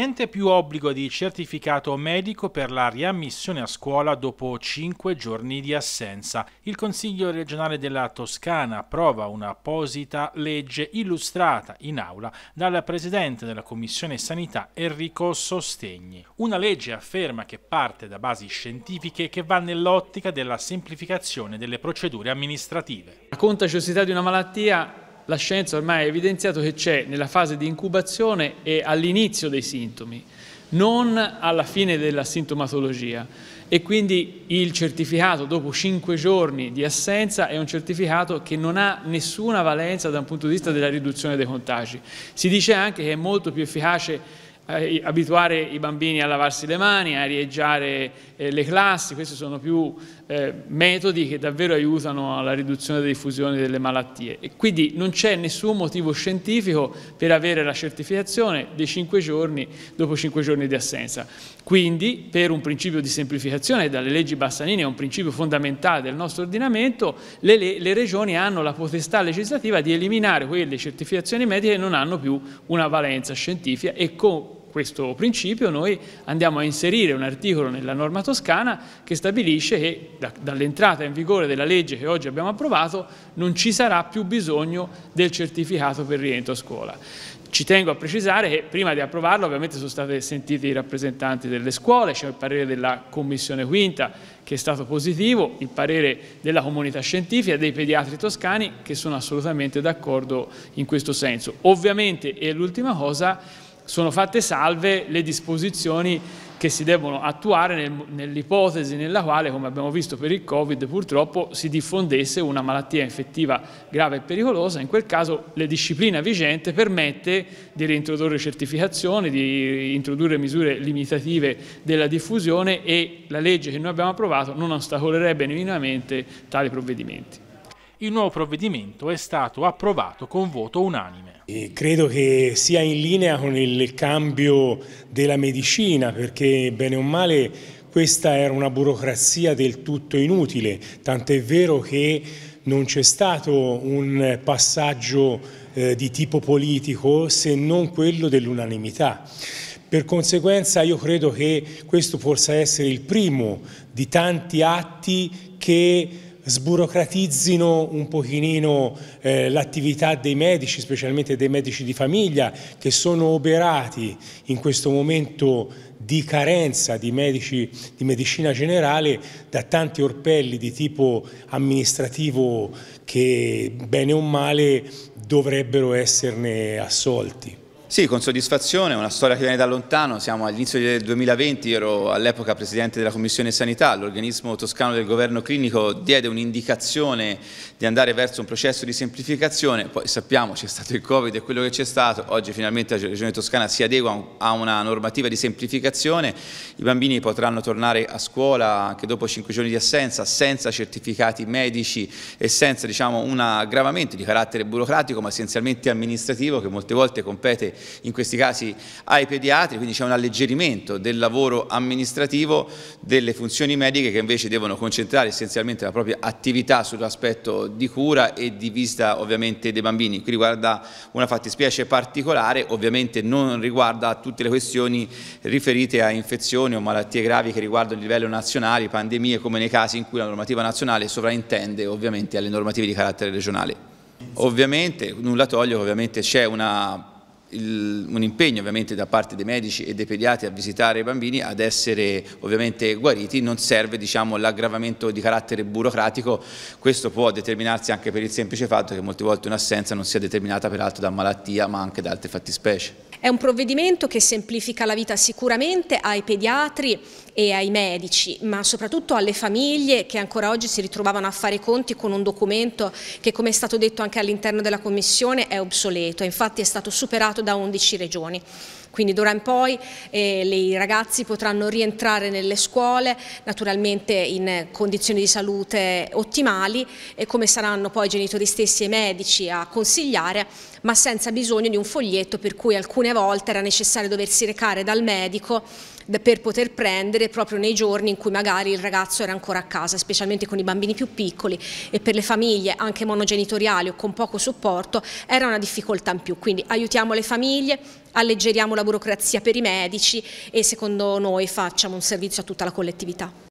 niente più obbligo di certificato medico per la riammissione a scuola dopo 5 giorni di assenza. Il Consiglio regionale della Toscana approva un'apposita legge illustrata in aula dal Presidente della Commissione Sanità Enrico Sostegni. Una legge afferma che parte da basi scientifiche che va nell'ottica della semplificazione delle procedure amministrative. La contagiosità di una malattia la scienza ormai ha evidenziato che c'è nella fase di incubazione e all'inizio dei sintomi, non alla fine della sintomatologia e quindi il certificato dopo cinque giorni di assenza è un certificato che non ha nessuna valenza da un punto di vista della riduzione dei contagi. Si dice anche che è molto più efficace eh, abituare i bambini a lavarsi le mani, a arieggiare eh, le classi, questi sono più eh, metodi che davvero aiutano alla riduzione della diffusione delle malattie. E quindi non c'è nessun motivo scientifico per avere la certificazione dei 5 giorni dopo 5 giorni di assenza. Quindi per un principio di semplificazione dalle leggi Bassanini è un principio fondamentale del nostro ordinamento, le, le, le regioni hanno la potestà legislativa di eliminare quelle certificazioni mediche che non hanno più una valenza scientifica e con questo principio noi andiamo a inserire un articolo nella norma toscana che stabilisce che da, dall'entrata in vigore della legge che oggi abbiamo approvato non ci sarà più bisogno del certificato per rientro a scuola. Ci tengo a precisare che prima di approvarlo ovviamente sono stati sentiti i rappresentanti delle scuole, c'è il parere della Commissione Quinta che è stato positivo, il parere della comunità scientifica, dei pediatri toscani che sono assolutamente d'accordo in questo senso. Ovviamente, e l'ultima cosa, sono fatte salve le disposizioni che si devono attuare nel, nell'ipotesi nella quale, come abbiamo visto per il Covid, purtroppo si diffondesse una malattia infettiva grave e pericolosa. In quel caso la disciplina vigente permette di reintrodurre certificazioni, di introdurre misure limitative della diffusione e la legge che noi abbiamo approvato non ostacolerebbe minimamente tali provvedimenti il nuovo provvedimento è stato approvato con voto unanime. E credo che sia in linea con il cambio della medicina perché bene o male questa era una burocrazia del tutto inutile, tant'è vero che non c'è stato un passaggio eh, di tipo politico se non quello dell'unanimità. Per conseguenza io credo che questo possa essere il primo di tanti atti che sburocratizzino un pochino eh, l'attività dei medici, specialmente dei medici di famiglia, che sono oberati in questo momento di carenza di medici di medicina generale da tanti orpelli di tipo amministrativo che bene o male dovrebbero esserne assolti. Sì, con soddisfazione, è una storia che viene da lontano, siamo all'inizio del 2020, ero all'epoca presidente della Commissione Sanità, l'organismo toscano del governo clinico diede un'indicazione di andare verso un processo di semplificazione, poi sappiamo c'è stato il Covid e quello che c'è stato, oggi finalmente la Regione Toscana si adegua a una normativa di semplificazione, i bambini potranno tornare a scuola anche dopo 5 giorni di assenza, senza certificati medici e senza diciamo, un aggravamento di carattere burocratico ma essenzialmente amministrativo che molte volte compete in questi casi ai pediatri, quindi c'è un alleggerimento del lavoro amministrativo delle funzioni mediche che invece devono concentrare essenzialmente la propria attività sull'aspetto di cura e di vista ovviamente dei bambini. Qui riguarda una fattispecie particolare, ovviamente non riguarda tutte le questioni riferite a infezioni o malattie gravi che riguardano il livello nazionale, pandemie come nei casi in cui la normativa nazionale sovraintende ovviamente alle normative di carattere regionale. Ovviamente, nulla toglie, ovviamente c'è una il, un impegno ovviamente da parte dei medici e dei pediatri a visitare i bambini ad essere ovviamente guariti, non serve diciamo, l'aggravamento di carattere burocratico, questo può determinarsi anche per il semplice fatto che molte volte un'assenza non sia determinata peraltro da malattia ma anche da altre fattispecie. È un provvedimento che semplifica la vita sicuramente ai pediatri e ai medici, ma soprattutto alle famiglie che ancora oggi si ritrovavano a fare i conti con un documento che come è stato detto anche all'interno della Commissione è obsoleto, infatti è stato superato convocato da 11 regioni. Quindi d'ora in poi eh, i ragazzi potranno rientrare nelle scuole naturalmente in condizioni di salute ottimali e come saranno poi i genitori stessi e i medici a consigliare, ma senza bisogno di un foglietto per cui alcune volte era necessario doversi recare dal medico per poter prendere proprio nei giorni in cui magari il ragazzo era ancora a casa, specialmente con i bambini più piccoli e per le famiglie anche monogenitoriali o con poco supporto era una difficoltà in più, quindi aiutiamo le famiglie, alleggeriamo la burocrazia per i medici e secondo noi facciamo un servizio a tutta la collettività.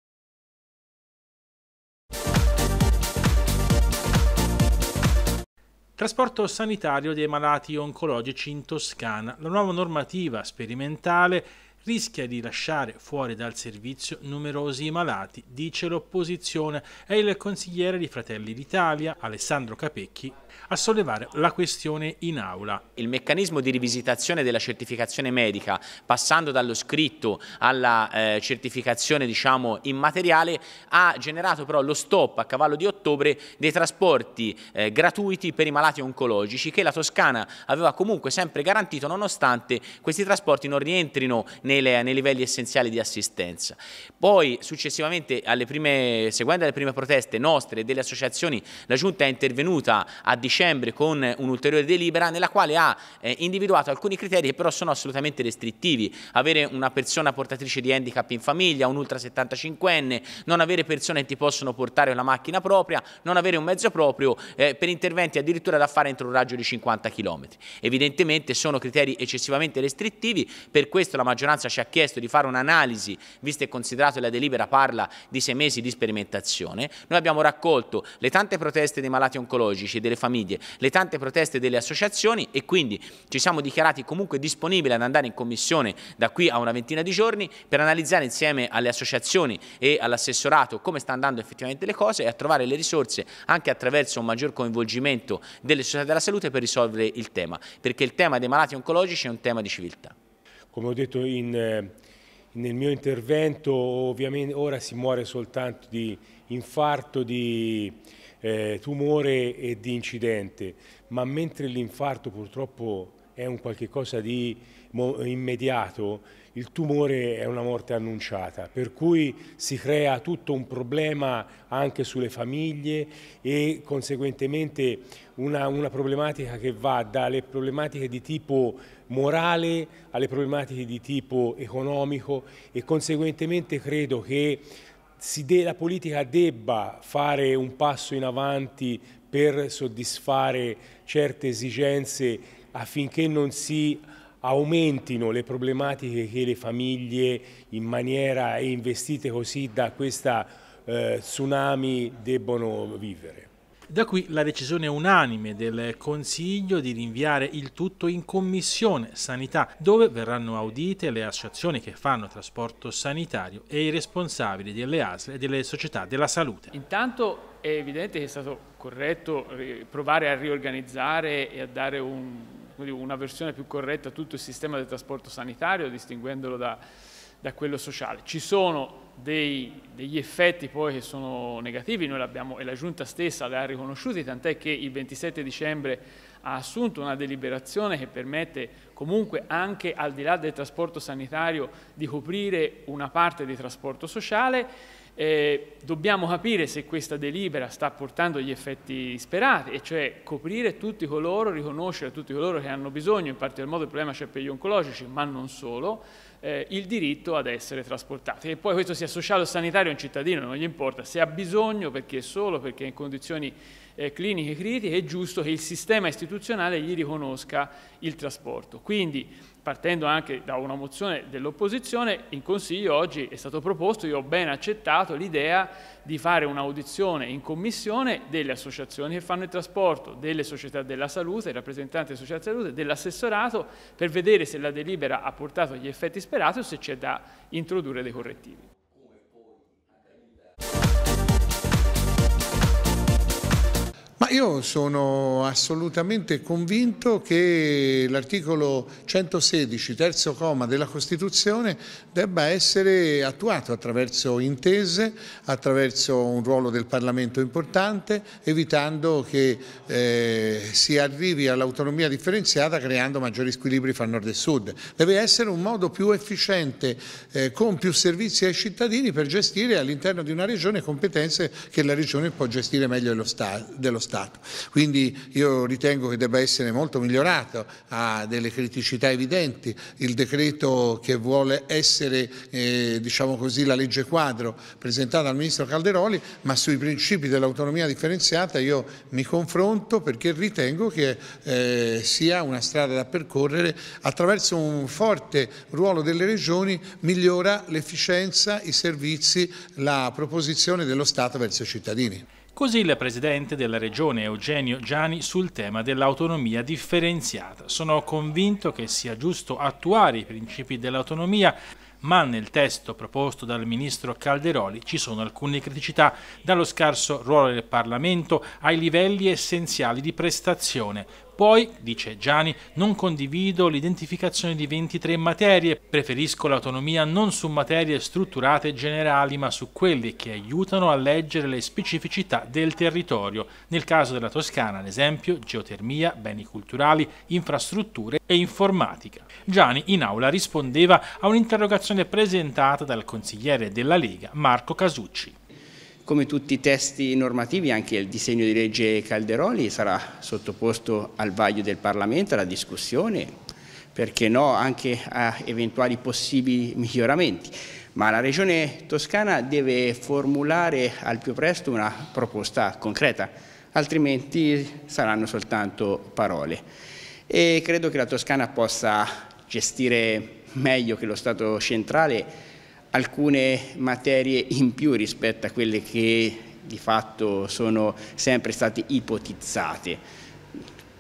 Trasporto sanitario dei malati oncologici in Toscana. La nuova normativa sperimentale rischia di lasciare fuori dal servizio numerosi malati, dice l'opposizione È il consigliere di Fratelli d'Italia, Alessandro Capecchi, a sollevare la questione in aula. Il meccanismo di rivisitazione della certificazione medica, passando dallo scritto alla eh, certificazione diciamo, immateriale, ha generato però lo stop a cavallo di ottobre dei trasporti eh, gratuiti per i malati oncologici che la Toscana aveva comunque sempre garantito nonostante questi trasporti non rientrino nei nelle, nei livelli essenziali di assistenza. Poi successivamente, alle prime, seguendo le prime proteste nostre e delle associazioni, la Giunta è intervenuta a dicembre con un'ulteriore delibera nella quale ha eh, individuato alcuni criteri che però sono assolutamente restrittivi. Avere una persona portatrice di handicap in famiglia, un ultra 75enne, non avere persone che ti possono portare una macchina propria, non avere un mezzo proprio eh, per interventi addirittura da fare entro un raggio di 50 km. Evidentemente sono criteri eccessivamente restrittivi, per questo la maggioranza maggioranza ci ha chiesto di fare un'analisi, visto e considerato che la delibera parla di sei mesi di sperimentazione, noi abbiamo raccolto le tante proteste dei malati oncologici e delle famiglie, le tante proteste delle associazioni e quindi ci siamo dichiarati comunque disponibili ad andare in commissione da qui a una ventina di giorni per analizzare insieme alle associazioni e all'assessorato come sta andando effettivamente le cose e a trovare le risorse anche attraverso un maggior coinvolgimento delle società della salute per risolvere il tema, perché il tema dei malati oncologici è un tema di civiltà. Come ho detto in, eh, nel mio intervento, ovviamente ora si muore soltanto di infarto, di eh, tumore e di incidente, ma mentre l'infarto purtroppo è un qualche cosa di immediato, il tumore è una morte annunciata, per cui si crea tutto un problema anche sulle famiglie e conseguentemente una, una problematica che va dalle problematiche di tipo morale, alle problematiche di tipo economico e conseguentemente credo che la politica debba fare un passo in avanti per soddisfare certe esigenze affinché non si aumentino le problematiche che le famiglie in maniera investite così da questa eh, tsunami debbono vivere. Da qui la decisione unanime del Consiglio di rinviare il tutto in Commissione Sanità, dove verranno audite le associazioni che fanno trasporto sanitario e i responsabili delle ASL e delle società della salute. Intanto è evidente che è stato corretto provare a riorganizzare e a dare un, una versione più corretta a tutto il sistema del trasporto sanitario, distinguendolo da da quello sociale. Ci sono dei, degli effetti poi che sono negativi, noi l'abbiamo e la Giunta stessa li ha riconosciuti, tant'è che il 27 dicembre ha assunto una deliberazione che permette comunque anche al di là del trasporto sanitario di coprire una parte di trasporto sociale. Eh, dobbiamo capire se questa delibera sta portando gli effetti sperati, e cioè coprire tutti coloro, riconoscere tutti coloro che hanno bisogno, in particolar modo il problema c'è per gli oncologici, ma non solo, eh, il diritto ad essere trasportati. Che poi questo sia sociale o sanitario un cittadino non gli importa, se ha bisogno perché è solo, perché è in condizioni eh, cliniche critiche, è giusto che il sistema istituzionale gli riconosca il trasporto. Quindi, partendo anche da una mozione dell'opposizione, in Consiglio oggi è stato proposto, io ho ben accettato l'idea di fare un'audizione in commissione delle associazioni che fanno il trasporto, delle società della salute, rappresentanti delle società della salute, dell'assessorato, per vedere se la delibera ha portato agli effetti sperati o se c'è da introdurre dei correttivi. io sono assolutamente convinto che l'articolo 116, terzo comma della Costituzione, debba essere attuato attraverso intese, attraverso un ruolo del Parlamento importante, evitando che eh, si arrivi all'autonomia differenziata creando maggiori squilibri fra nord e sud. Deve essere un modo più efficiente, eh, con più servizi ai cittadini per gestire all'interno di una regione competenze che la regione può gestire meglio dello Stato passato. Quindi io ritengo che debba essere molto migliorato, ha delle criticità evidenti, il decreto che vuole essere eh, diciamo così, la legge quadro presentata dal Ministro Calderoli, ma sui principi dell'autonomia differenziata io mi confronto perché ritengo che eh, sia una strada da percorrere attraverso un forte ruolo delle regioni migliora l'efficienza, i servizi, la proposizione dello Stato verso i cittadini. Così il presidente della regione Eugenio Gianni sul tema dell'autonomia differenziata. Sono convinto che sia giusto attuare i principi dell'autonomia ma nel testo proposto dal ministro Calderoli ci sono alcune criticità, dallo scarso ruolo del Parlamento ai livelli essenziali di prestazione, poi, dice Gianni, non condivido l'identificazione di 23 materie, preferisco l'autonomia non su materie strutturate generali ma su quelle che aiutano a leggere le specificità del territorio, nel caso della Toscana ad esempio geotermia, beni culturali, infrastrutture e informatica. Gianni in aula rispondeva a un'interrogazione presentata dal consigliere della Lega Marco Casucci. Come tutti i testi normativi anche il disegno di legge Calderoli sarà sottoposto al vaglio del Parlamento, alla discussione, perché no anche a eventuali possibili miglioramenti. Ma la Regione Toscana deve formulare al più presto una proposta concreta, altrimenti saranno soltanto parole. E credo che la Toscana possa gestire meglio che lo Stato centrale alcune materie in più rispetto a quelle che di fatto sono sempre state ipotizzate,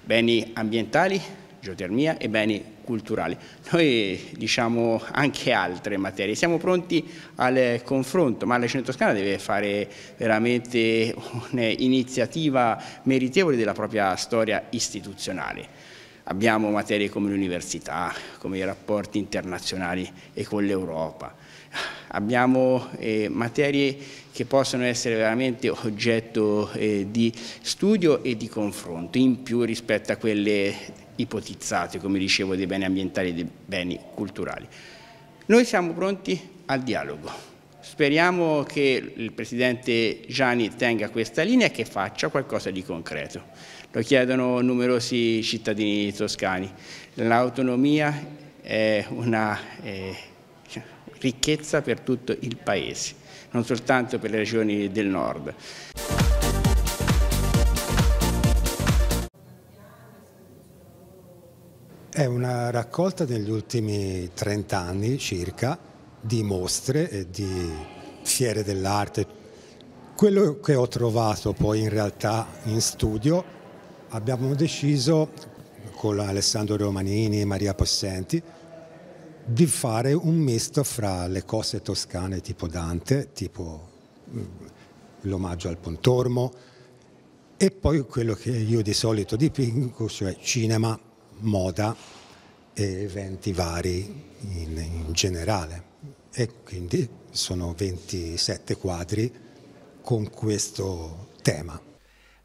beni ambientali, geotermia e beni culturali. Noi diciamo anche altre materie, siamo pronti al confronto, ma la Toscana deve fare veramente un'iniziativa meritevole della propria storia istituzionale. Abbiamo materie come l'università, come i rapporti internazionali e con l'Europa, abbiamo eh, materie che possono essere veramente oggetto eh, di studio e di confronto, in più rispetto a quelle ipotizzate, come dicevo, dei beni ambientali e dei beni culturali. Noi siamo pronti al dialogo. Speriamo che il Presidente Gianni tenga questa linea e che faccia qualcosa di concreto. Lo chiedono numerosi cittadini toscani. L'autonomia è una... Eh, ricchezza per tutto il Paese, non soltanto per le regioni del nord. È una raccolta degli ultimi 30 anni circa di mostre e di fiere dell'arte. Quello che ho trovato poi in realtà in studio abbiamo deciso con Alessandro Romanini e Maria Possenti di fare un misto fra le cose toscane tipo Dante, tipo mm, l'omaggio al Pontormo, e poi quello che io di solito dipingo, cioè cinema, moda e eventi vari in, in generale. E quindi sono 27 quadri con questo tema.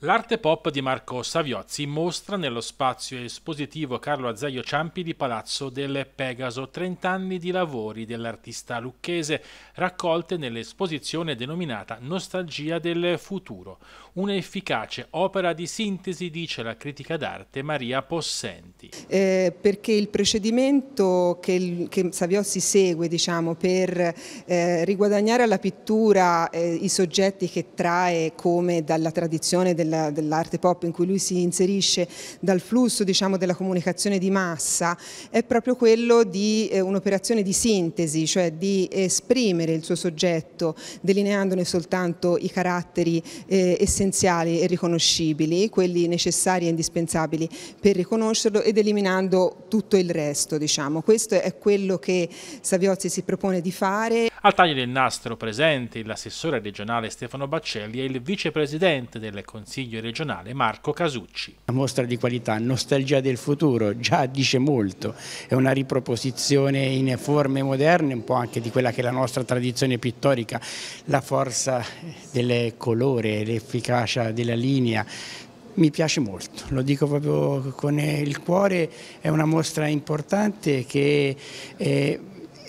L'arte pop di Marco Saviozzi mostra nello spazio espositivo Carlo Azzaio Ciampi di Palazzo del Pegaso 30 anni di lavori dell'artista lucchese raccolte nell'esposizione denominata Nostalgia del futuro, un'efficace opera di sintesi, dice la critica d'arte Maria Possenti. Eh, perché il procedimento che, che Saviozzi segue diciamo, per eh, riguadagnare alla pittura eh, i soggetti che trae come dalla tradizione della dell'arte pop in cui lui si inserisce dal flusso diciamo, della comunicazione di massa è proprio quello di eh, un'operazione di sintesi, cioè di esprimere il suo soggetto delineandone soltanto i caratteri eh, essenziali e riconoscibili, quelli necessari e indispensabili per riconoscerlo ed eliminando tutto il resto. Diciamo. Questo è quello che Saviozzi si propone di fare. Al taglio del nastro presente l'assessore regionale Stefano Baccelli e il vicepresidente del Consiglio consiglio regionale Marco Casucci. La mostra di qualità, nostalgia del futuro, già dice molto, è una riproposizione in forme moderne, un po' anche di quella che è la nostra tradizione pittorica, la forza del colore, l'efficacia della linea, mi piace molto, lo dico proprio con il cuore, è una mostra importante che eh,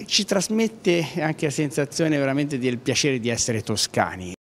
ci trasmette anche la sensazione veramente del piacere di essere toscani.